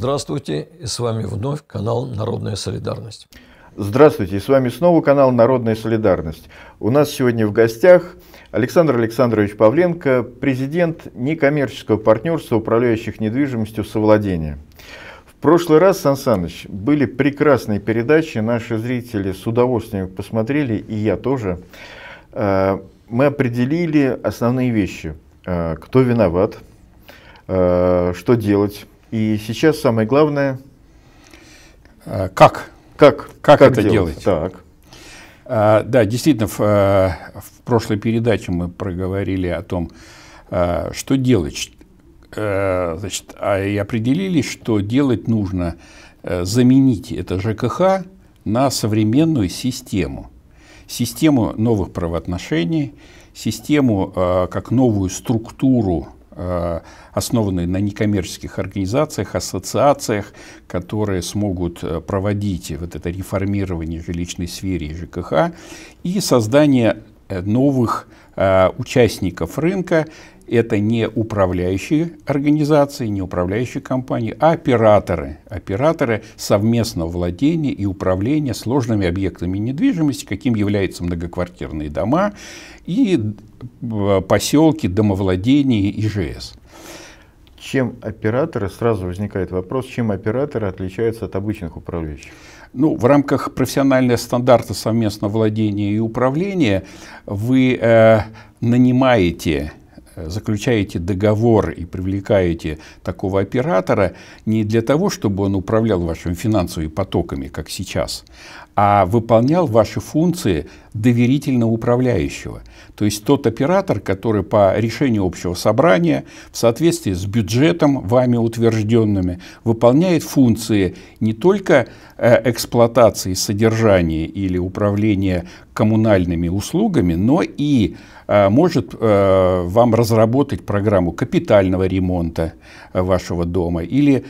Здравствуйте, и с вами вновь канал «Народная солидарность». Здравствуйте, и с вами снова канал «Народная солидарность». У нас сегодня в гостях Александр Александрович Павленко, президент некоммерческого партнерства управляющих недвижимостью совладения. В прошлый раз, Сан Саныч, были прекрасные передачи, наши зрители с удовольствием посмотрели, и я тоже. Э, мы определили основные вещи, э, кто виноват, э, что делать, и сейчас самое главное... Э, как? Как, как, как это делать? делать? Так. А, да, действительно, в, э, в прошлой передаче мы проговорили о том, что делать. Значит, а и определились, что делать нужно заменить это ЖКХ на современную систему. Систему новых правоотношений, систему как новую структуру Э, основанные на некоммерческих организациях, ассоциациях, которые смогут э, проводить вот это реформирование жилищной сферы и ЖКХ и создание э, новых участников рынка это не управляющие организации, не управляющие компании, а операторы. Операторы совместного владения и управления сложными объектами недвижимости, каким являются многоквартирные дома и э, поселки, домовладения ИЖС. Чем операторы, сразу возникает вопрос, чем операторы отличаются от обычных управляющих? Ну, в рамках профессионального стандарта совместного владения и управления вы э, нанимаете заключаете договор и привлекаете такого оператора не для того, чтобы он управлял вашими финансовыми потоками, как сейчас, а выполнял ваши функции доверительно управляющего. То есть тот оператор, который по решению общего собрания в соответствии с бюджетом вами утвержденными выполняет функции не только э, эксплуатации, содержания или управления коммунальными услугами, но и Э, может э, вам разработать программу капитального ремонта э, вашего дома или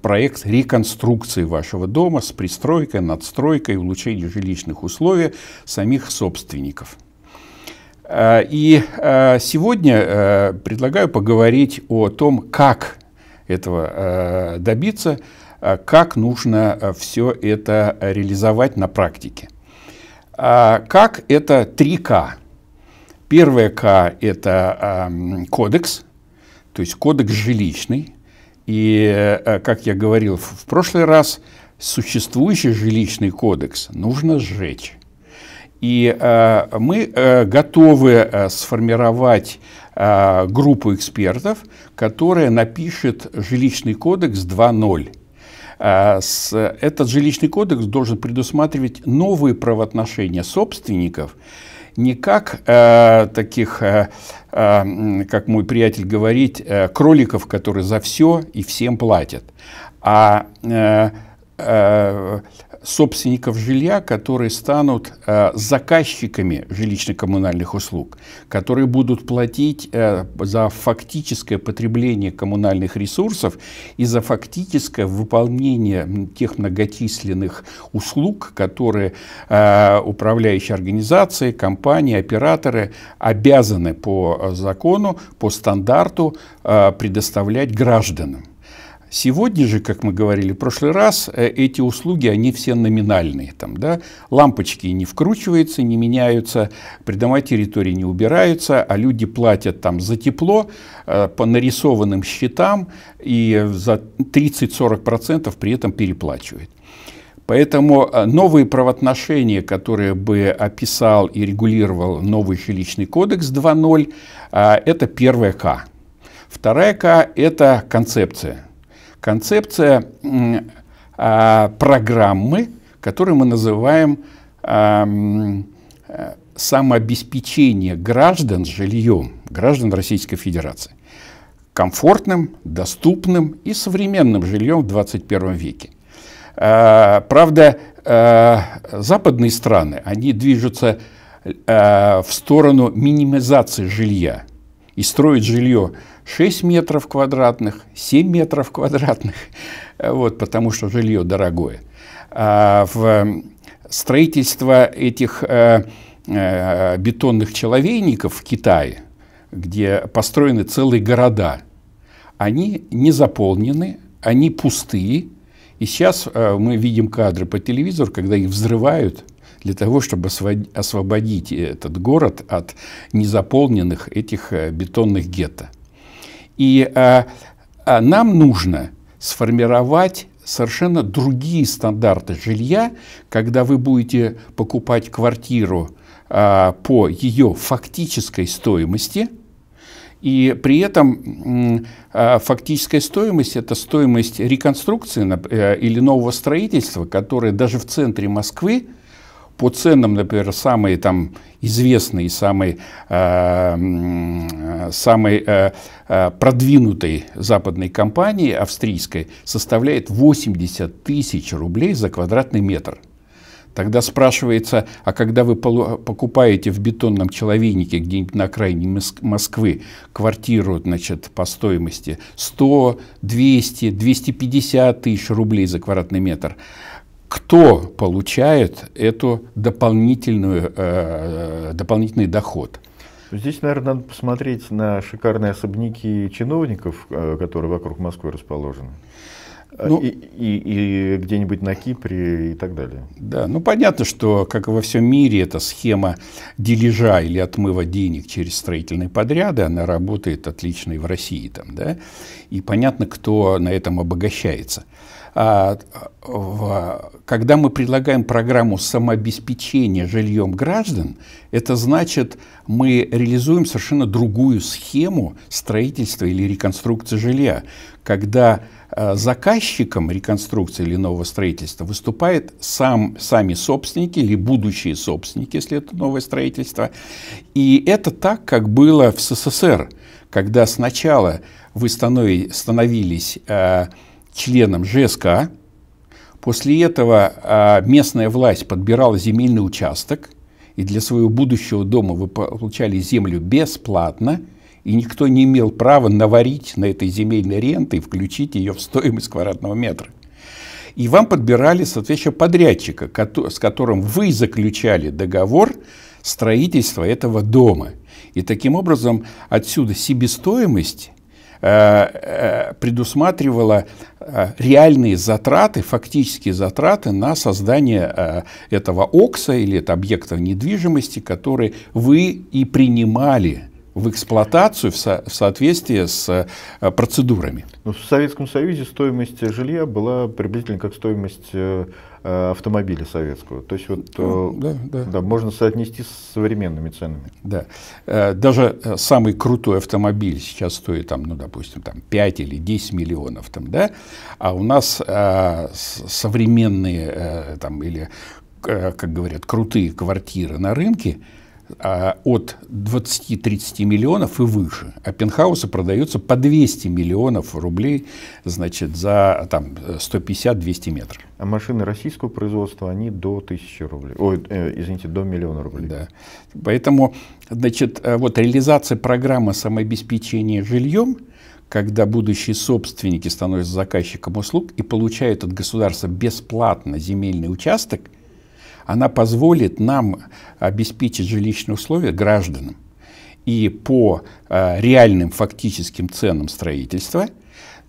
проект реконструкции вашего дома с пристройкой, надстройкой, улучшением жилищных условий самих собственников. И сегодня предлагаю поговорить о том, как этого добиться, как нужно все это реализовать на практике. А, как это 3К Первое К – это э, кодекс, то есть кодекс жилищный. И, э, как я говорил в прошлый раз, существующий жилищный кодекс нужно сжечь. И э, мы э, готовы э, сформировать э, группу экспертов, которая напишет жилищный кодекс 2.0. Э, этот жилищный кодекс должен предусматривать новые правоотношения собственников, не как э, таких, э, э как мой приятель говорит, э, кроликов, которые за все и всем платят, а э, э собственников жилья, которые станут э, заказчиками жилищно-коммунальных услуг, которые будут платить э, за фактическое потребление коммунальных ресурсов и за фактическое выполнение тех многочисленных услуг, которые э, управляющие организации, компании, операторы обязаны по э, закону, по стандарту э, предоставлять гражданам. Сегодня же, как мы говорили в прошлый раз, э, эти услуги, они все номинальные. Там, да? Лампочки не вкручиваются, не меняются, при придомовая территории не убираются, а люди платят там за тепло э, по нарисованным счетам и за 30-40% при этом переплачивают. Поэтому э, новые правоотношения, которые бы описал и регулировал новый жилищный кодекс 2.0, это первая К. Вторая К – это концепция концепция а, программы, которую мы называем а, э, самообеспечение граждан жильем, граждан Российской Федерации, комфортным, доступным и современным жильем в 21 веке. А, правда, западные страны, они движутся в сторону минимизации жилья и строят жилье 6 метров квадратных, 7 метров квадратных, э, вот, потому что жилье дорогое. А в строительство этих э, э, бетонных человейников в Китае, где построены целые города, они не заполнены, они пустые. И сейчас э, мы видим кадры по телевизору, когда их взрывают для того, чтобы освободить этот город от незаполненных этих э, бетонных гетто. И а, а нам нужно сформировать совершенно другие стандарты жилья, когда вы будете покупать квартиру а, по ее фактической стоимости, и при этом фактическая стоимость – это стоимость реконструкции или нового строительства, которое даже в центре Москвы по ценам, например, самые там известные, самые э, самый э, э, э продвинутой западной компании австрийской составляет 80 тысяч рублей за квадратный метр. Тогда спрашивается, а когда вы э, покупаете в бетонном человейнике где-нибудь на окраине Москвы квартиру значит, по стоимости 100, 200, 250 тысяч рублей за квадратный метр, кто получает эту дополнительную, э, дополнительный доход. Здесь, наверное, надо посмотреть на шикарные особняки чиновников, э, которые вокруг Москвы расположены. Э, ну, и, и, и где-нибудь на Кипре и так далее. Да, ну понятно, что, как и во всем мире, эта схема дележа или отмыва денег через строительные подряды, она работает отлично и в России там, да, и понятно, кто на этом обогащается. А, когда мы предлагаем программу самообеспечения жильем граждан, это значит, мы реализуем совершенно другую схему строительства или реконструкции жилья, когда а, заказчиком реконструкции или нового строительства выступают сам, сами собственники или будущие собственники, если это новое строительство. И это так, как было в СССР, когда сначала вы становились а, членом ЖСК. А. После этого а, местная власть подбирала земельный участок, и для своего будущего дома вы получали землю бесплатно, и никто не имел права наварить на этой земельной ренты и включить ее в стоимость квадратного метра. И вам подбирали, соответственно, подрядчика, с которым вы заключали договор строительства этого дома. И таким образом отсюда себестоимость Э, э, предусматривала э, реальные затраты, фактические затраты на создание этого ОКСа или это объекта недвижимости, который вы и принимали в эксплуатацию в, со в соответствии с э, процедурами? Ну, в Советском Союзе стоимость жилья была приблизительно как стоимость э, Э, автомобиля советского. То есть вот э, ну, да, да. Да, можно соотнести с современными ценами. Да. Э, даже самый крутой автомобиль сейчас стоит там, ну, допустим, там 5 или 10 миллионов, там, да? а у нас современные там, или, как говорят, крутые квартиры на рынке – Э, от 20-30 миллионов и выше, а пентхаусы продаются по 200 миллионов рублей значит, за там, 150-200 метров. А машины российского производства, они до 1000 рублей, ой, э, извините, до миллиона рублей. Да. Поэтому значит, э, вот реализация программы самообеспечения жильем, когда будущие собственники становятся заказчиком услуг и получают от государства бесплатно земельный участок – она позволит нам обеспечить жилищные условия гражданам и по э, реальным фактическим ценам строительства –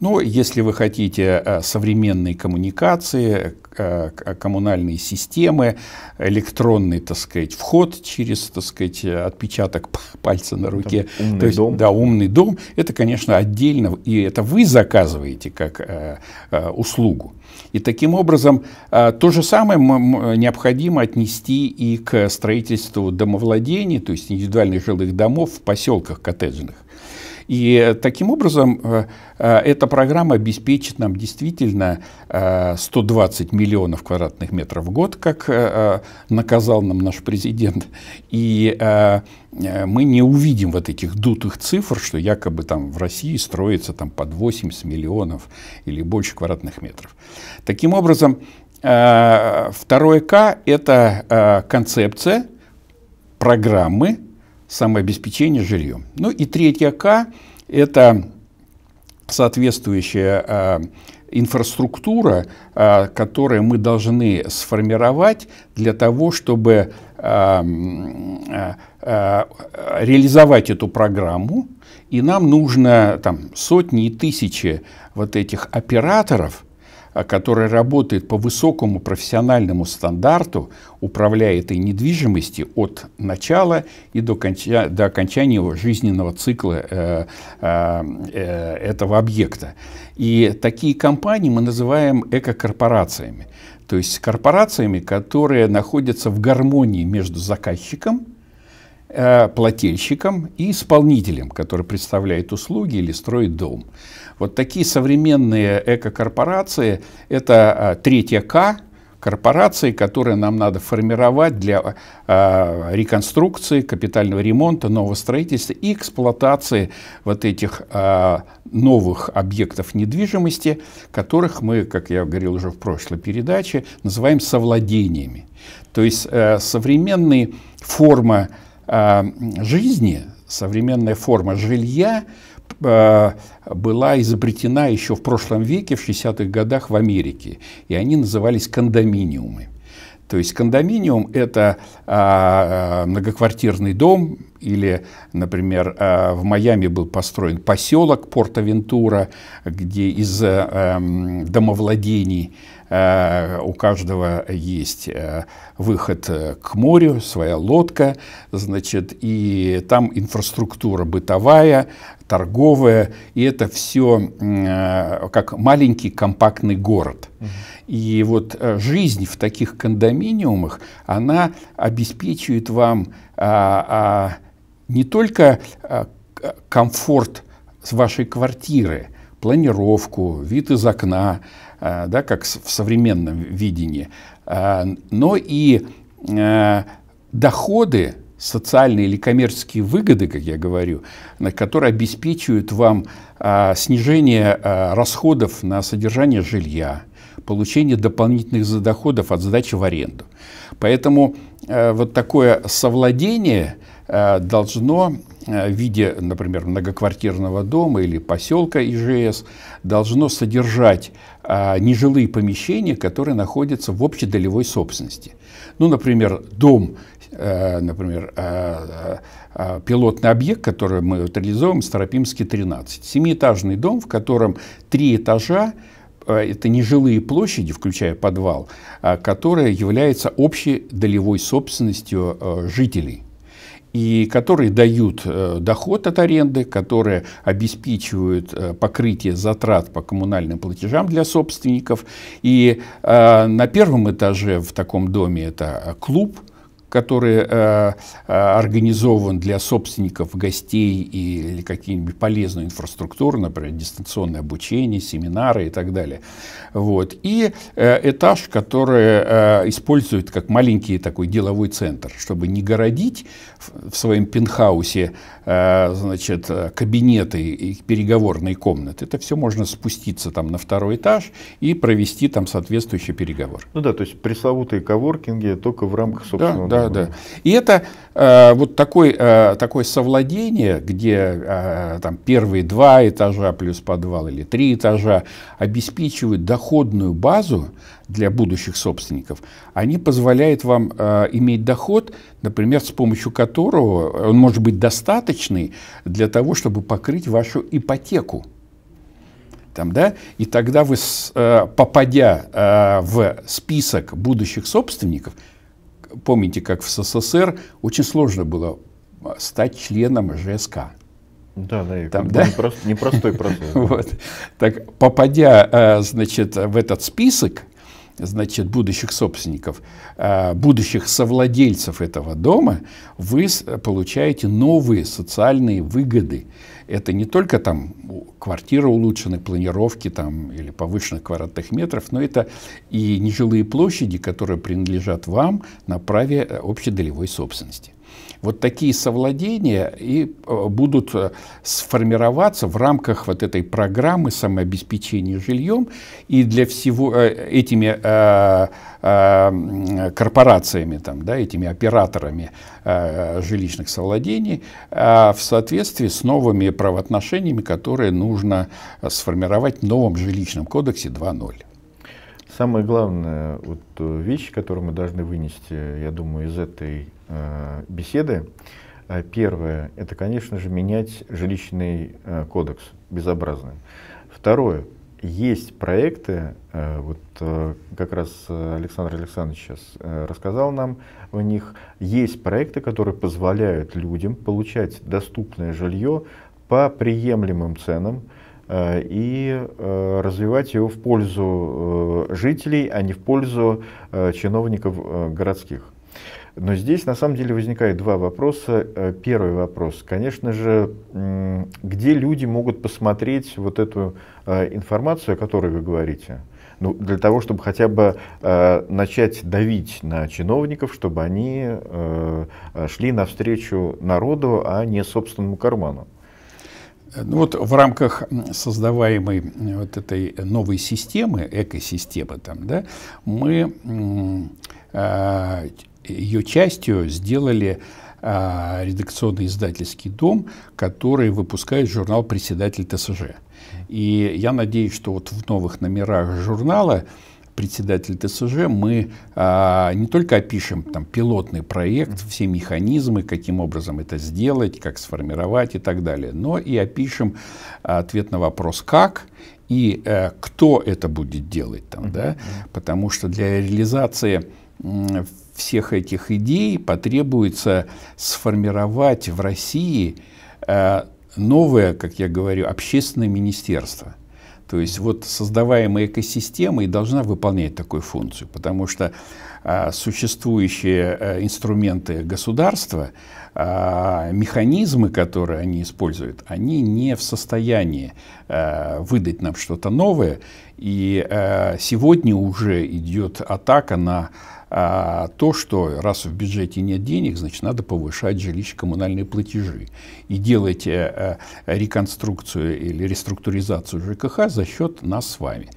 но если вы хотите э, современные коммуникации, э, э, коммунальные системы, электронный, так сказать, вход через, так сказать, отпечаток пальца на руке. умный то есть, дом. Да, умный дом. Это, конечно, отдельно, и это вы заказываете как услугу. И таким образом то же самое необходимо отнести и к строительству домовладений, то есть индивидуальных жилых домов в поселках коттеджных. И таким образом э, э, эта программа обеспечит нам действительно 120 э, миллионов квадратных метров в год, как наказал нам наш президент. И мы не увидим вот этих дутых цифр, что якобы там в России строится там под 80 миллионов или больше квадратных метров. Таким образом, второе К – это концепция программы, самообеспечения жильем. Ну и третья К – это соответствующая а, инфраструктура, а, которую мы должны сформировать для того, чтобы а, а, а реализовать эту программу, и нам нужно там сотни и тысячи вот этих операторов, а которая работает по высокому профессиональному стандарту, управляя этой недвижимостью от начала и до, конча, до окончания его жизненного цикла э, э, э, этого объекта. И такие компании мы называем экокорпорациями. То есть корпорациями, которые находятся в гармонии между заказчиком, Э, плательщиком и исполнителем, который представляет услуги или строит дом. Вот такие современные экокорпорации – это а, третья К, корпорации, которые нам надо формировать для э, реконструкции, капитального ремонта, нового строительства и эксплуатации вот этих э, новых объектов недвижимости, которых мы, как я говорил уже в прошлой передаче, называем совладениями. То есть э, современные формы а, жизни, современная форма жилья а, была изобретена еще в прошлом веке, в 60-х годах в Америке, и они назывались кондоминиумы. То есть кондоминиум – это а, многоквартирный дом, или, например, а, в Майами был построен поселок Порта Вентура, где из а, домовладений Э, у каждого есть э, выход э, к морю, своя лодка, значит, и там инфраструктура бытовая, торговая, и это все как маленький компактный город. И вот жизнь в таких кондоминиумах, она обеспечивает вам а, а, не только а, комфорт с вашей квартиры, планировку, вид из окна, э, да, как в современном видении, э, но и э, доходы, социальные или коммерческие выгоды, как я говорю, которые обеспечивают вам снижение расходов на содержание жилья, получение дополнительных доходов от сдачи в аренду. Поэтому вот такое совладение должно Э, в виде, например, многоквартирного дома или поселка ИЖС должно содержать а, нежилые помещения, которые находятся в общедолевой собственности. Ну, например, дом, э, например, э, пилотный объект, который мы вот реализуем, Старопимский 13. Семиэтажный дом, в котором три этажа это нежилые площади, включая подвал, которые являются общей долевой собственностью жителей и которые дают э, доход от аренды, которые обеспечивают э, покрытие затрат по коммунальным платежам для собственников. И э, на первом этаже в таком доме это клуб, который э, э, организован для собственников, гостей и, или какие-нибудь полезную инфраструктуру, например, дистанционное обучение, семинары и так далее. Вот. И э, этаж, который э, используют как маленький такой деловой центр, чтобы не городить в, в своем пентхаусе э, значит, э, кабинеты и переговорные комнаты. Это все можно спуститься там на второй этаж и провести там соответствующий переговор. Ну да, то есть пресловутые коворкинги только в рамках собственного да, да, да, И это э, вот такой, э, такое совладение, где э, там первые два этажа плюс подвал или три этажа обеспечивают доходную базу для будущих собственников, они позволяют вам э, иметь доход, например, с помощью которого он может быть достаточный для того, чтобы покрыть вашу ипотеку там, да, и тогда вы, э, попадя э, в список будущих собственников, помните, как в СССР очень сложно было а, стать членом ЖСК. Да, да, и там, да? Непрост, непростой процесс. вот. Так, попадя, э, значит, в этот список, значит, будущих собственников, э, будущих совладельцев этого дома, вы э, получаете новые социальные выгоды. Это не только там квартира улучшенной планировки там, или повышенных квадратных метров, но это и нежилые площади, которые принадлежат вам на праве э, общедолевой собственности. Вот такие совладения и э, будут э, сформироваться в рамках вот этой программы самообеспечения жильем и для всего э, этими корпорациями, там, да, этими операторами жилищных совладений в соответствии с новыми правоотношениями, которые нужно сформировать в новом жилищном кодексе 2.0. Самая главная вот вещь, которую мы должны вынести, я думаю, из этой Э, беседы. Э, первое, это, конечно же, менять жилищный э, кодекс безобразный. Второе, есть проекты, вот как раз Александр Александрович сейчас рассказал нам о них, есть проекты, которые позволяют людям получать доступное жилье по приемлемым ценам и развивать его в пользу жителей, а не в пользу чиновников городских. Но здесь на самом деле возникает два вопроса. Э, первый вопрос, конечно же, где люди могут посмотреть вот эту э, информацию, о которой вы говорите? Ну, для того, чтобы хотя бы э, начать давить на чиновников, чтобы они э, шли навстречу народу, а не собственному карману. Э, ну вот в рамках создаваемой вот этой новой системы, экосистемы там, да, мы э, ее частью сделали а, редакционный издательский дом, который выпускает журнал «Председатель ТСЖ». И я надеюсь, что вот в новых номерах журнала председатель ТСЖ, мы а, не только опишем там пилотный проект, все механизмы, каким образом это сделать, как сформировать и так далее, но и опишем ответ на вопрос «как», и э, кто это будет делать там, да, потому что для реализации всех этих идей потребуется сформировать в России э, новое, как я говорю, общественное министерство. То есть вот создаваемая экосистема и должна выполнять такую функцию, потому что Э, существующие э, инструменты государства, э, механизмы, которые они используют, они не в состоянии выдать нам что-то новое. И сегодня уже идет атака на то, что раз в бюджете нет денег, значит, надо повышать жилищно-коммунальные платежи и делать реконструкцию или реструктуризацию ЖКХ за счет нас с вами.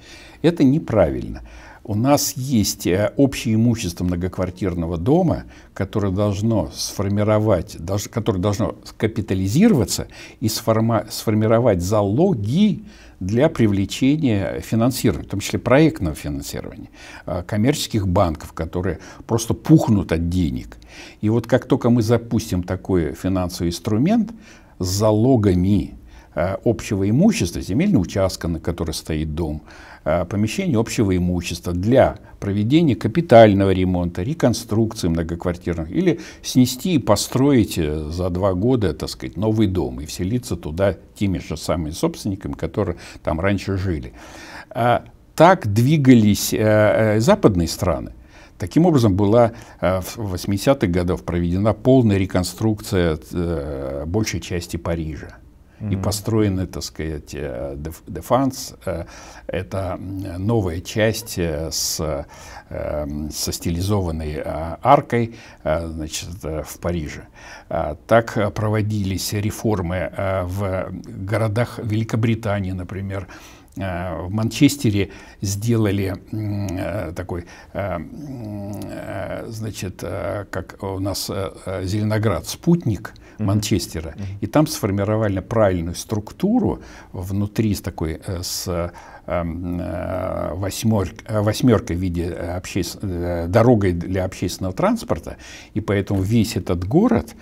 Это неправильно. У нас есть э, общее имущество многоквартирного дома, которое должно сформировать, которое должно капитализироваться и сформировать залоги для привлечения финансирования, в том числе проектного финансирования, э, коммерческих банков, которые просто пухнут от денег. И вот как только мы запустим такой финансовый инструмент с залогами Э, общего имущества, земельного участка, на который стоит дом, э, помещение общего имущества для проведения капитального ремонта, реконструкции многоквартирных, или снести и построить э, за два года, так сказать, новый дом и вселиться туда теми же самыми собственниками, которые там раньше жили. А, так двигались западные страны. Таким образом, была в 80-х годах проведена полная реконструкция большей части Парижа. И построены, так сказать, э, Дефанс. Э, это новая часть э, с, эм, со стилизованной аркой значит, в Париже. А, так проводились реформы в городах Великобритании, например, в Манчестере сделали такой, значит, как у нас Зеленоград спутник – Манчестера. И там сформировали правильную структуру внутри с такой, э, с эм, э, э, восьмеркой восьмерка в виде обще... дорогой для общественного транспорта, и поэтому весь этот город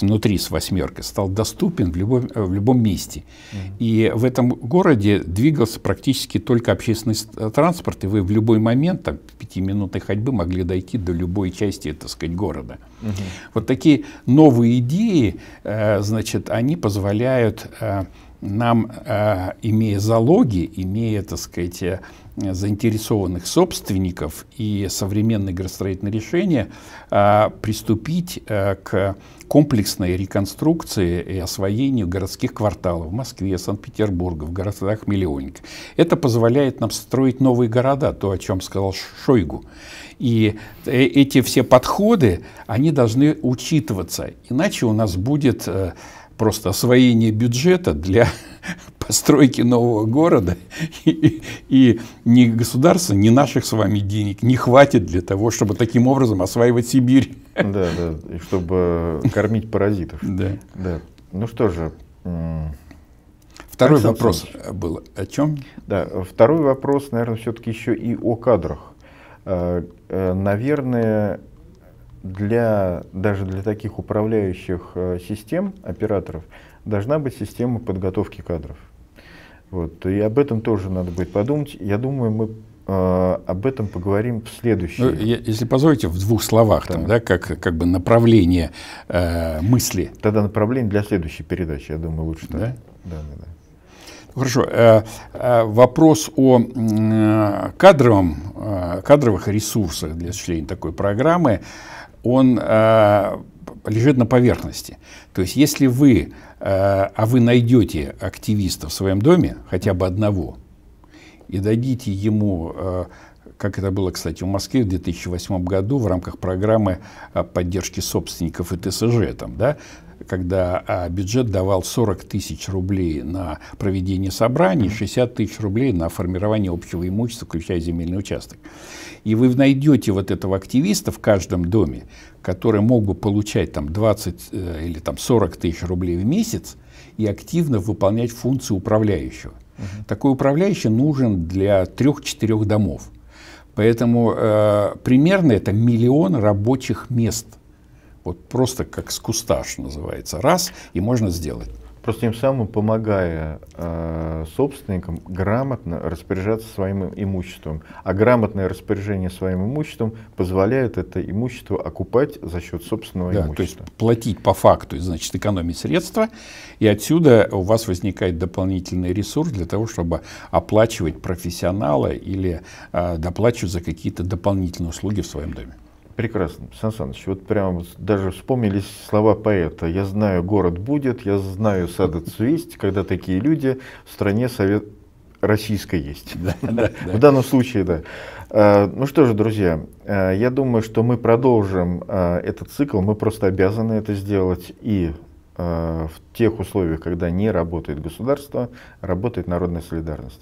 внутри с восьмеркой стал доступен в любом, э, в любом месте. Mm-hmm. И в этом городе двигался практически только общественный э, транспорт, и вы в любой момент, там, пятиминутной ходьбы могли дойти до любой части, так сказать, города. Mm-hmm. Вот такие новые идеи, э, значит, они позволяют нам, э, имея залоги, имея, так сказать, э, заинтересованных собственников и современные градостроительные решения, э, приступить к комплексной реконструкции и освоению городских кварталов в Москве, Санкт-Петербурге, в городах миллионниках. Это позволяет нам строить новые города, то, о чем сказал Шойгу. И эти все подходы, они должны учитываться, иначе у нас будет просто освоение бюджета для постройки нового города, и, и ни государства, ни наших с вами денег не хватит для того, чтобы таким образом осваивать Сибирь. Да, да, и чтобы кормить паразитов. Да. да. Ну что же. Второй Александр вопрос был о чем? Да, второй вопрос, наверное, все-таки еще и о кадрах. Э, э, наверное, для, даже для таких управляющих э, систем, операторов, должна быть система подготовки кадров. Вот. И об этом тоже надо будет подумать. Я думаю, мы э, об этом поговорим в следующем. Ну, если позволите, в двух словах, да. Там, да, как, как бы направление э, мысли. Тогда направление для следующей передачи, я думаю, лучше. Да? Да, да, да. Ну, хорошо. Э, э, вопрос о э, кадровом, э, кадровых ресурсах для осуществления такой программы он э, лежит на поверхности. То есть если вы, э, а вы найдете активиста в своем доме, хотя бы одного, и дадите ему, э, как это было, кстати, в Москве в 2008 году в рамках программы э, поддержки собственников и ТСЖ, там, да, когда а, бюджет давал 40 тысяч рублей на проведение собраний, 60 тысяч рублей на формирование общего имущества, включая земельный участок. И вы найдете вот этого активиста в каждом доме, который мог бы получать там 20 э, или там 40 тысяч рублей в месяц и активно выполнять функции управляющего. Угу. Такой управляющий нужен для трех-четырех домов. Поэтому э, примерно это миллион рабочих мест – вот просто как с куста, что называется. Раз, и можно сделать. Просто тем самым помогая э, собственникам грамотно распоряжаться своим имуществом. А грамотное распоряжение своим имуществом позволяет это имущество окупать за счет собственного да, имущества. То есть платить по факту, значит экономить средства, и отсюда у вас возникает дополнительный ресурс для того, чтобы оплачивать профессионала или э, доплачивать за какие-то дополнительные услуги в своем доме. Прекрасно. Сан Саныч, вот прямо даже вспомнились слова поэта. Я знаю, город будет, я знаю, сада цвесть, когда такие люди в стране совет российской есть. В данном случае, да. А, ну что же, друзья, а, я думаю, что мы продолжим а, этот цикл, мы просто обязаны это сделать и в тех условиях, когда не работает государство, работает народная солидарность.